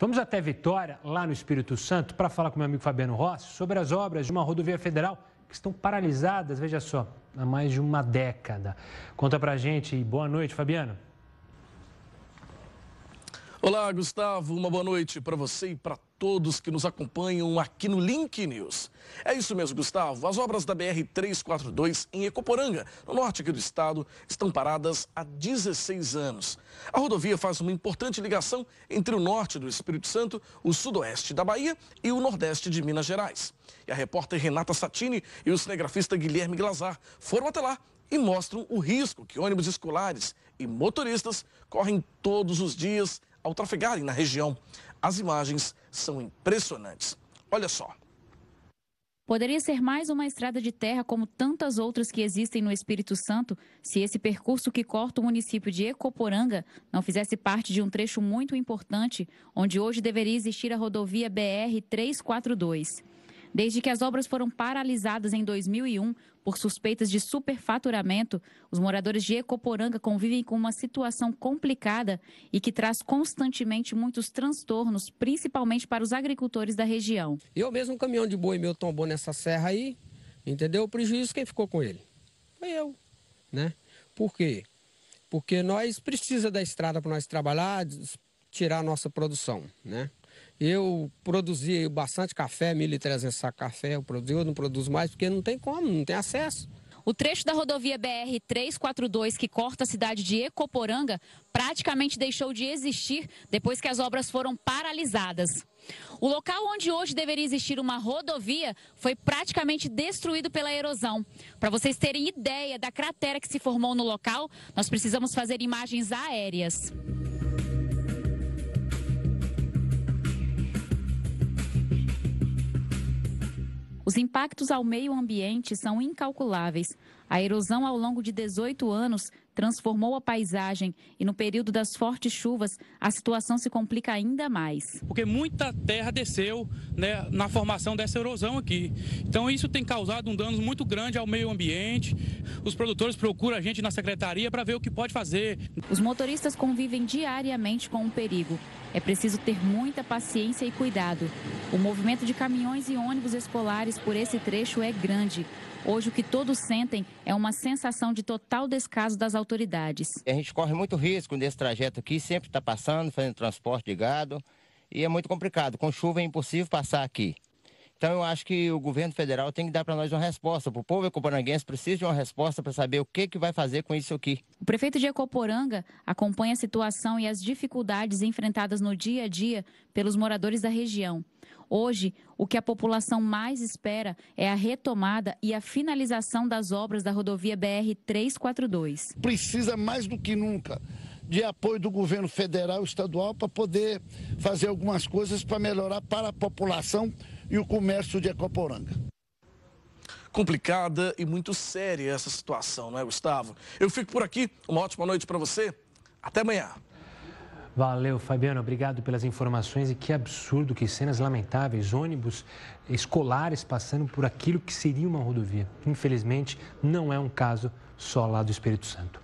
Vamos até Vitória, lá no Espírito Santo, para falar com meu amigo Fabiano Rossi sobre as obras de uma rodovia federal que estão paralisadas, veja só, há mais de uma década. Conta para gente boa noite, Fabiano. Olá, Gustavo. Uma boa noite para você e para todos que nos acompanham aqui no Link News. É isso mesmo, Gustavo. As obras da BR-342 em Ecoporanga, no norte aqui do estado, estão paradas há 16 anos. A rodovia faz uma importante ligação entre o norte do Espírito Santo, o sudoeste da Bahia e o nordeste de Minas Gerais. E a repórter Renata Satini e o cinegrafista Guilherme Glazar foram até lá e mostram o risco que ônibus escolares e motoristas correm todos os dias ao trafegarem na região. As imagens são impressionantes. Olha só. Poderia ser mais uma estrada de terra como tantas outras que existem no Espírito Santo, se esse percurso que corta o município de Ecoporanga não fizesse parte de um trecho muito importante, onde hoje deveria existir a rodovia BR 342. Desde que as obras foram paralisadas em 2001 por suspeitas de superfaturamento, os moradores de Ecoporanga convivem com uma situação complicada e que traz constantemente muitos transtornos, principalmente para os agricultores da região. Eu mesmo, um caminhão de boi meu tombou nessa serra aí, entendeu? O prejuízo quem ficou com ele? Foi eu, né? Por quê? Porque nós precisa da estrada para nós trabalhar, tirar a nossa produção, né? Eu produzi bastante café, 1.300 sacos de café eu produzi, eu não produzo mais porque não tem como, não tem acesso. O trecho da rodovia BR-342, que corta a cidade de Ecoporanga, praticamente deixou de existir depois que as obras foram paralisadas. O local onde hoje deveria existir uma rodovia foi praticamente destruído pela erosão. Para vocês terem ideia da cratera que se formou no local, nós precisamos fazer imagens aéreas. Os impactos ao meio ambiente são incalculáveis. A erosão ao longo de 18 anos transformou a paisagem e no período das fortes chuvas a situação se complica ainda mais. Porque muita terra desceu né, na formação dessa erosão aqui. Então isso tem causado um dano muito grande ao meio ambiente. Os produtores procuram a gente na secretaria para ver o que pode fazer. Os motoristas convivem diariamente com o perigo. É preciso ter muita paciência e cuidado. O movimento de caminhões e ônibus escolares por esse trecho é grande. Hoje o que todos sentem é uma sensação de total descaso das autoridades autoridades. A gente corre muito risco nesse trajeto aqui, sempre está passando, fazendo transporte de gado, e é muito complicado. Com chuva é impossível passar aqui. Então eu acho que o governo federal tem que dar para nós uma resposta. O povo ecoporanguense precisa de uma resposta para saber o que, que vai fazer com isso aqui. O prefeito de Ecoporanga acompanha a situação e as dificuldades enfrentadas no dia a dia pelos moradores da região. Hoje, o que a população mais espera é a retomada e a finalização das obras da rodovia BR 342. Precisa mais do que nunca de apoio do governo federal e estadual para poder fazer algumas coisas para melhorar para a população e o comércio de Ecoporanga. Complicada e muito séria essa situação, não é, Gustavo? Eu fico por aqui. Uma ótima noite para você. Até amanhã. Valeu, Fabiano. Obrigado pelas informações. E que absurdo, que cenas lamentáveis. Ônibus escolares passando por aquilo que seria uma rodovia. Infelizmente, não é um caso só lá do Espírito Santo.